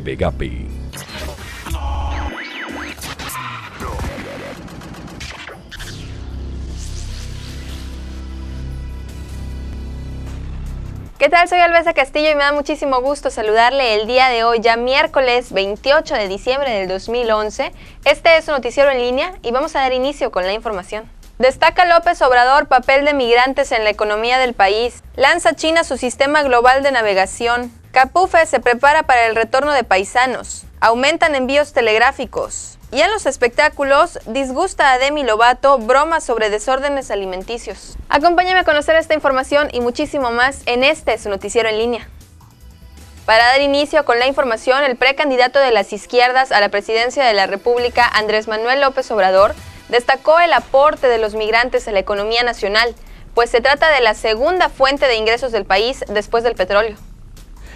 TV ¿Qué tal? Soy Alvesa Castillo y me da muchísimo gusto saludarle el día de hoy, ya miércoles 28 de diciembre del 2011. Este es un noticiero en línea y vamos a dar inicio con la información. Destaca López Obrador papel de migrantes en la economía del país. Lanza China su sistema global de navegación. Capufe se prepara para el retorno de paisanos. Aumentan envíos telegráficos. Y en los espectáculos, disgusta a Demi Lovato bromas sobre desórdenes alimenticios. Acompáñame a conocer esta información y muchísimo más en este su noticiero en línea. Para dar inicio con la información, el precandidato de las izquierdas a la presidencia de la República, Andrés Manuel López Obrador, destacó el aporte de los migrantes a la economía nacional, pues se trata de la segunda fuente de ingresos del país después del petróleo.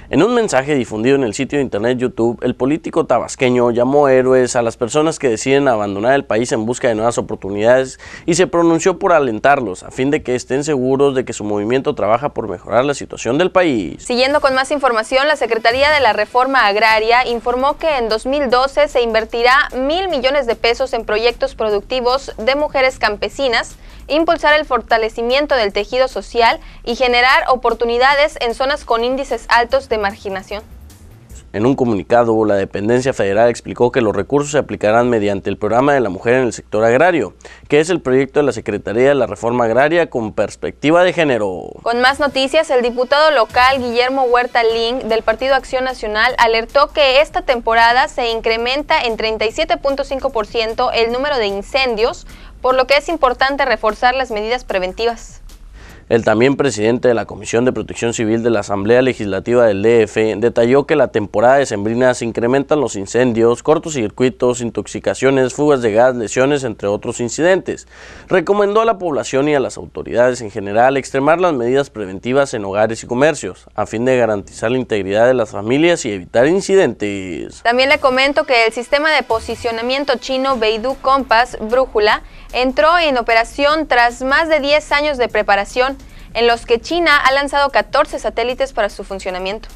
En un mensaje difundido en el sitio de internet YouTube, el político tabasqueño llamó héroes a las personas que deciden abandonar el país en busca de nuevas oportunidades y se pronunció por alentarlos a fin de que estén seguros de que su movimiento trabaja por mejorar la situación del país. Siguiendo con más información, la Secretaría de la Reforma Agraria informó que en 2012 se invertirá mil millones de pesos en proyectos productivos de mujeres campesinas impulsar el fortalecimiento del tejido social y generar oportunidades en zonas con índices altos de marginación. En un comunicado, la dependencia federal explicó que los recursos se aplicarán mediante el programa de la mujer en el sector agrario, que es el proyecto de la Secretaría de la Reforma Agraria con perspectiva de género. Con más noticias, el diputado local Guillermo Huerta Ling del Partido Acción Nacional alertó que esta temporada se incrementa en 37.5% el número de incendios, por lo que es importante reforzar las medidas preventivas. El también presidente de la Comisión de Protección Civil de la Asamblea Legislativa del DF detalló que la temporada de sembrinas se incrementan los incendios, cortos circuitos, intoxicaciones, fugas de gas, lesiones, entre otros incidentes. Recomendó a la población y a las autoridades en general extremar las medidas preventivas en hogares y comercios, a fin de garantizar la integridad de las familias y evitar incidentes. También le comento que el sistema de posicionamiento chino Beidou Compass Brújula entró en operación tras más de 10 años de preparación, en los que China ha lanzado 14 satélites para su funcionamiento.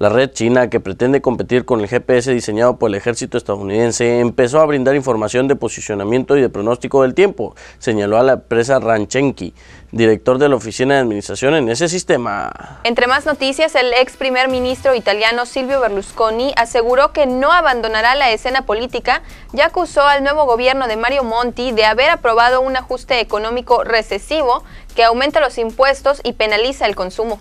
La red china, que pretende competir con el GPS diseñado por el ejército estadounidense, empezó a brindar información de posicionamiento y de pronóstico del tiempo, señaló a la empresa Ranchenki, director de la Oficina de Administración en ese sistema. Entre más noticias, el ex primer ministro italiano Silvio Berlusconi aseguró que no abandonará la escena política y acusó al nuevo gobierno de Mario Monti de haber aprobado un ajuste económico recesivo que aumenta los impuestos y penaliza el consumo.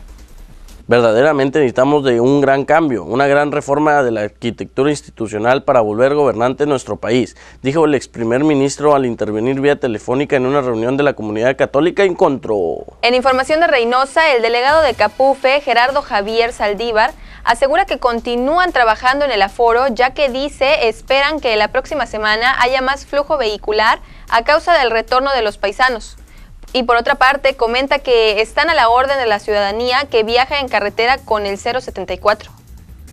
Verdaderamente necesitamos de un gran cambio, una gran reforma de la arquitectura institucional para volver gobernante nuestro país, dijo el ex primer ministro al intervenir vía telefónica en una reunión de la comunidad católica en Contro. En información de Reynosa, el delegado de Capufe, Gerardo Javier Saldívar, asegura que continúan trabajando en el aforo, ya que dice esperan que la próxima semana haya más flujo vehicular a causa del retorno de los paisanos. Y por otra parte, comenta que están a la orden de la ciudadanía que viaja en carretera con el 074.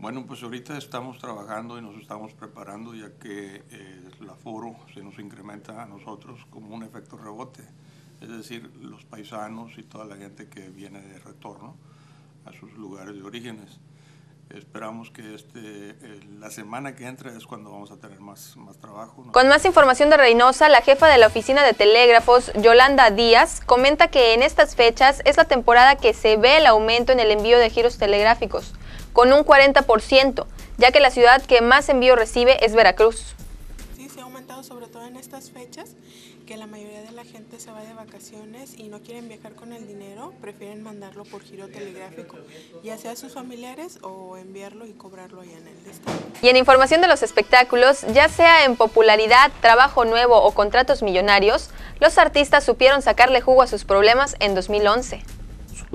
Bueno, pues ahorita estamos trabajando y nos estamos preparando ya que eh, el aforo se nos incrementa a nosotros como un efecto rebote, es decir, los paisanos y toda la gente que viene de retorno a sus lugares de orígenes. Esperamos que este, eh, la semana que entra es cuando vamos a tener más, trabajo. Con más información de Reynosa, la jefa de la oficina de telégrafos, Yolanda Díaz, comenta que en estas fechas es la temporada que se ve el aumento en el envío de giros telegráficos, con un 40%, ya que la ciudad que más envío recibe es Veracruz sobre todo en estas fechas, que la mayoría de la gente se va de vacaciones y no quieren viajar con el dinero, prefieren mandarlo por giro telegráfico, ya sea a sus familiares o enviarlo y cobrarlo allá en el Y en información de los espectáculos, ya sea en popularidad, trabajo nuevo o contratos millonarios, los artistas supieron sacarle jugo a sus problemas en 2011.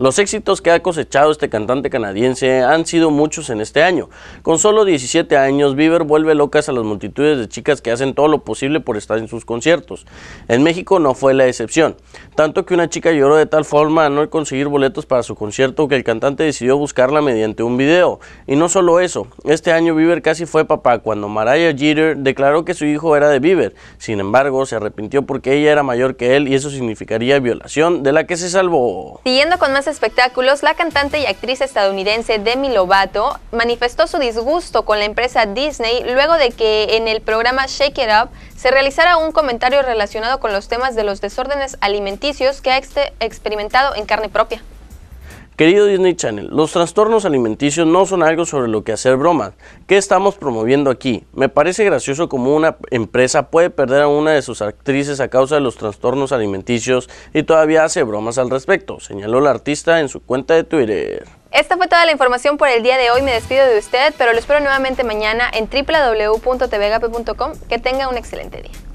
Los éxitos que ha cosechado este cantante canadiense han sido muchos en este año. Con solo 17 años, Bieber vuelve locas a las multitudes de chicas que hacen todo lo posible por estar en sus conciertos. En México no fue la excepción, tanto que una chica lloró de tal forma al no conseguir boletos para su concierto que el cantante decidió buscarla mediante un video. Y no solo eso, este año Bieber casi fue papá cuando Mariah Jeter declaró que su hijo era de Bieber. Sin embargo, se arrepintió porque ella era mayor que él y eso significaría violación de la que se salvó. Siguiendo con más espectáculos, la cantante y actriz estadounidense Demi Lovato manifestó su disgusto con la empresa Disney luego de que en el programa Shake It Up se realizara un comentario relacionado con los temas de los desórdenes alimenticios que ha experimentado en carne propia. Querido Disney Channel, los trastornos alimenticios no son algo sobre lo que hacer bromas. ¿Qué estamos promoviendo aquí? Me parece gracioso como una empresa puede perder a una de sus actrices a causa de los trastornos alimenticios y todavía hace bromas al respecto, señaló la artista en su cuenta de Twitter. Esta fue toda la información por el día de hoy. Me despido de usted, pero lo espero nuevamente mañana en www.tvgap.com. Que tenga un excelente día.